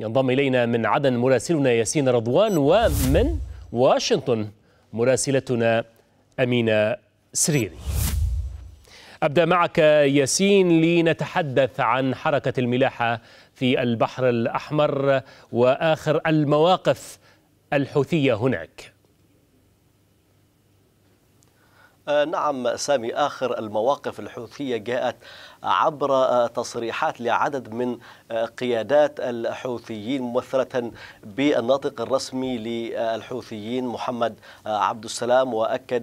ينضم إلينا من عدن مراسلنا ياسين رضوان ومن واشنطن مراسلتنا أمينة سريري أبدأ معك ياسين لنتحدث عن حركة الملاحة في البحر الأحمر وآخر المواقف الحوثية هناك آه، نعم سامي آخر المواقف الحوثية جاءت عبر آه، تصريحات لعدد من آه، قيادات الحوثيين ممثلة بالناطق الرسمي للحوثيين محمد عبد السلام وأكد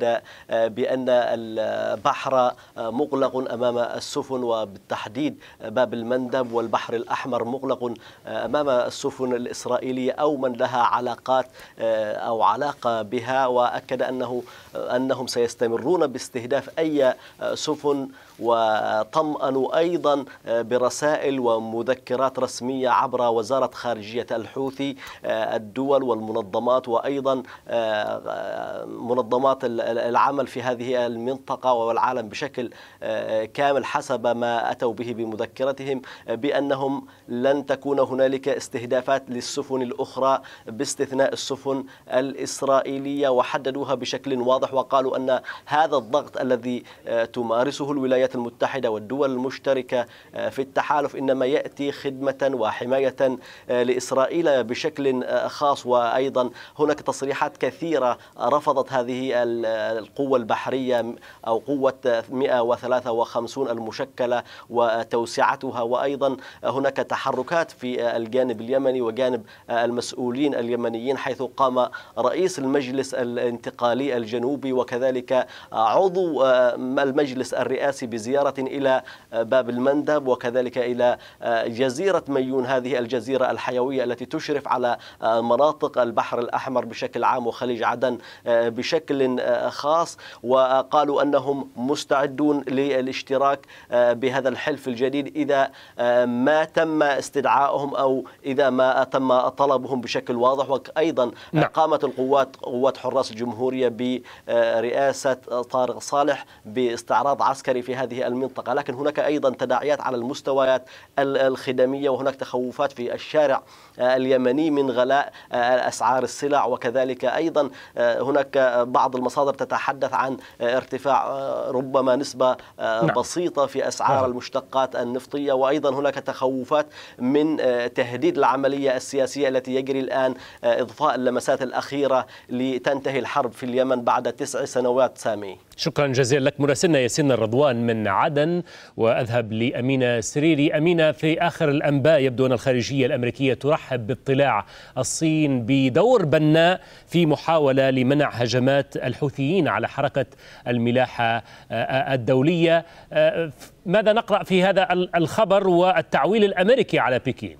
بأن البحر مغلق أمام السفن وبالتحديد باب المندب والبحر الأحمر مغلق أمام السفن الإسرائيلية أو من لها علاقات أو علاقة بها وأكد أنه أنهم سيستمرون يقومون باستهداف أي آه، سفن وطمأنوا أيضا آه، برسائل ومذكرات رسمية عبر وزارة خارجية الحوثي آه، الدول والمنظمات وأيضا منظمات العمل في هذه المنطقة والعالم بشكل كامل حسب ما أتوا به بمذكرتهم بأنهم لن تكون هنالك استهدافات للسفن الأخرى باستثناء السفن الإسرائيلية وحددوها بشكل واضح وقالوا أن هذا هذا الضغط الذي آه، تمارسه الولايات المتحدة والدول المشتركة آه، في التحالف إنما يأتي خدمة وحماية آه، لإسرائيل بشكل خاص وأيضا هناك تصريحات كثيرة رفضت هذه القوة البحرية أو قوة 153 المشكلة وتوسعتها وأيضا هناك تحركات في الجانب اليمني وجانب المسؤولين اليمنيين حيث قام رئيس المجلس الانتقالي الجنوبي وكذلك عضو آه، المجلس الرئاسي بزيارة إلى آه، باب المندب وكذلك إلى آه، جزيرة ميون هذه الجزيرة الحيوية التي تشرف على مناطق البحر الأحمر بشكل عام وخليج عدن بشكل خاص وقالوا أنهم مستعدون للاشتراك بهذا الحلف الجديد إذا ما تم استدعائهم أو إذا ما تم طلبهم بشكل واضح وأيضا نعم. قامت القوات قوات حراس الجمهورية برئاسة طارق صالح باستعراض عسكري في هذه المنطقة لكن هناك أيضا تداعيات على المستويات الخدمية وهناك تخوفات في الشارع آه، اليمني من غلاء آه، أسعار السلع وكذلك أيضا آه، هناك بعض المصادر تتحدث عن ارتفاع ربما نسبة نعم. بسيطة في أسعار نعم. المشتقات النفطية وأيضا هناك تخوفات من تهديد العملية السياسية التي يجري الآن إضفاء اللمسات الأخيرة لتنتهي الحرب في اليمن بعد تسع سنوات سامية العالمي شكرا جزيلا لك مراسلنا ياسين الرضوان من عدن واذهب لامينه سريري امينه في اخر الانباء يبدو ان الخارجيه الامريكيه ترحب باطلاع الصين بدور بناء في محاوله لمنع هجمات الحوثيين على حركه الملاحه آه، آه، الدوليه آه، ماذا نقرا في هذا الخبر والتعويل الامريكي على بكين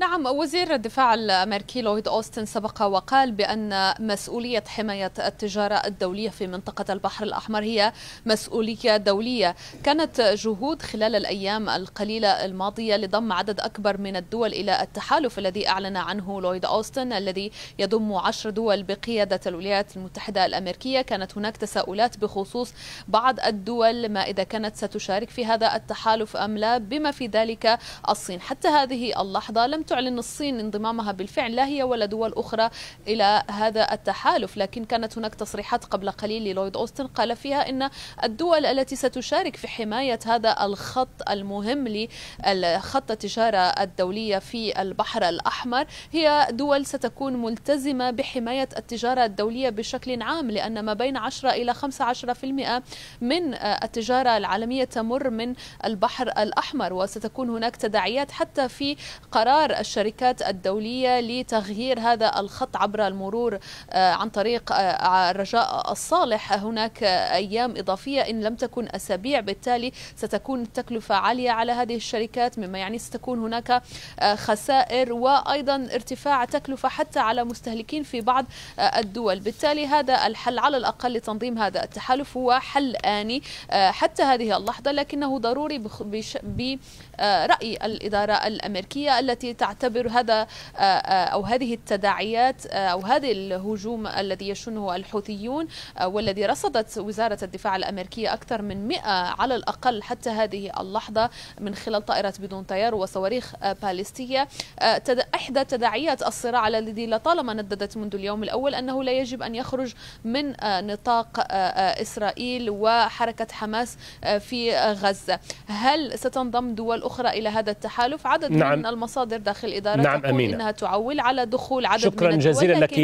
نعم وزير الدفاع الامريكي لويد اوستن سبق وقال بان مسؤوليه حمايه التجاره الدوليه في منطقه البحر الاحمر هي مسؤوليه دوليه، كانت جهود خلال الايام القليله الماضيه لضم عدد اكبر من الدول الى التحالف الذي اعلن عنه لويد اوستن الذي يضم عشر دول بقياده الولايات المتحده الامريكيه، كانت هناك تساؤلات بخصوص بعض الدول ما اذا كانت ستشارك في هذا التحالف ام لا بما في ذلك الصين، حتى هذه اللحظه لم تعلن الصين انضمامها بالفعل لا هي ولا دول أخرى إلى هذا التحالف لكن كانت هناك تصريحات قبل قليل للويد أوستن قال فيها أن الدول التي ستشارك في حماية هذا الخط المهم لخط التجارة الدولية في البحر الأحمر هي دول ستكون ملتزمة بحماية التجارة الدولية بشكل عام لأن ما بين 10 إلى 15% من التجارة العالمية تمر من البحر الأحمر وستكون هناك تداعيات حتى في قرار الشركات الدولية لتغيير هذا الخط عبر المرور آه، عن طريق آه، الرجاء الصالح هناك أيام إضافية إن لم تكن أسابيع بالتالي ستكون التكلفة عالية على هذه الشركات مما يعني ستكون هناك آه، خسائر وأيضا ارتفاع تكلفة حتى على مستهلكين في بعض الدول بالتالي هذا الحل على الأقل لتنظيم هذا التحالف هو حل آني حتى هذه اللحظة لكنه ضروري برأي الإدارة الأمريكية التي تعتبر هذا آه، آه، أو هذه التداعيات آه، أو هذا الهجوم الذي يشنه الحوثيون والذي رصدت وزارة الدفاع الأمريكية أكثر من 100 على الأقل حتى هذه اللحظة من خلال طائرات بدون طيار وصواريخ باليستية إحدى تداعيات الصراع الذي لطالما نددت منذ اليوم الأول أنه لا يجب أن يخرج من نطاق إسرائيل وحركة حماس في غزة هل ستنضم دول أخرى إلى هذا التحالف عدد نعم. من المصادر داخل داخل الإدارة نعم أمينة. إنها تعول على دخول عدد شكرا من جزيلا لك